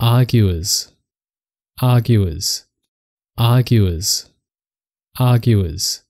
arguers, arguers, arguers, arguers.